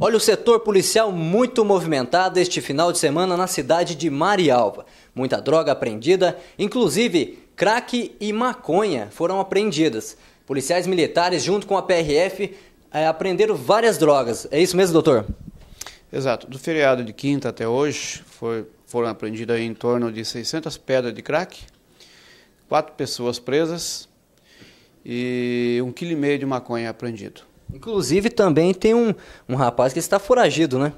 Olha, o setor policial muito movimentado este final de semana na cidade de Marialva. Muita droga apreendida, inclusive crack e maconha foram apreendidas. Policiais militares, junto com a PRF, é, eh, apreenderam várias drogas. É isso mesmo, doutor? Exato. Do feriado de quinta até hoje, foi, foram apreendidas em torno de 600 pedras de crack, quatro pessoas presas e um quilo e meio de maconha apreendido. Inclusive também tem um, um rapaz que está foragido, né?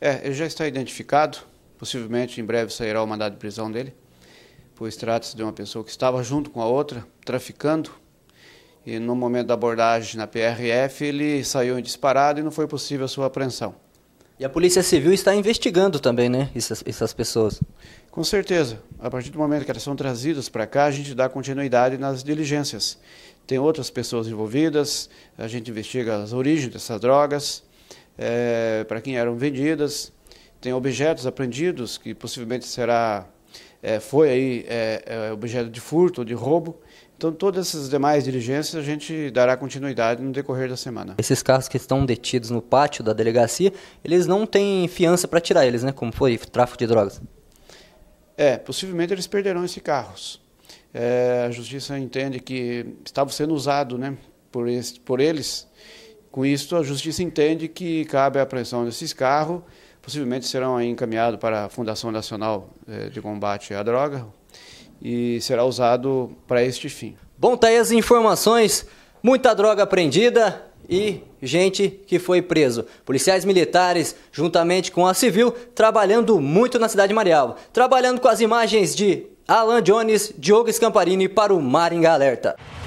É, ele já está identificado. Possivelmente em breve sairá o mandado de prisão dele, pois trata-se de uma pessoa que estava junto com a outra, traficando. E no momento da abordagem na PRF, ele saiu em disparado e não foi possível a sua apreensão. E a Polícia Civil está investigando também, né, essas, essas pessoas? Com certeza. A partir do momento que elas são trazidas para cá, a gente dá continuidade nas diligências tem outras pessoas envolvidas, a gente investiga as origens dessas drogas, é, para quem eram vendidas, tem objetos apreendidos que possivelmente será é, foi aí é, é, objeto de furto ou de roubo. Então todas essas demais diligências a gente dará continuidade no decorrer da semana. Esses carros que estão detidos no pátio da delegacia, eles não têm fiança para tirar eles, né? Como foi tráfico de drogas? É, possivelmente eles perderão esses carros é, a justiça entende que estava sendo usado né, por, esse, por eles. Com isso, a justiça entende que cabe a apreensão desses carros, possivelmente serão encaminhados para a Fundação Nacional é, de Combate à Droga e será usado para este fim. Bom, tá aí as informações, muita droga apreendida e gente que foi preso. Policiais militares, juntamente com a civil, trabalhando muito na cidade de Marialva, trabalhando com as imagens de Alan Jones, Diogo Scamparini para o Maringá Alerta.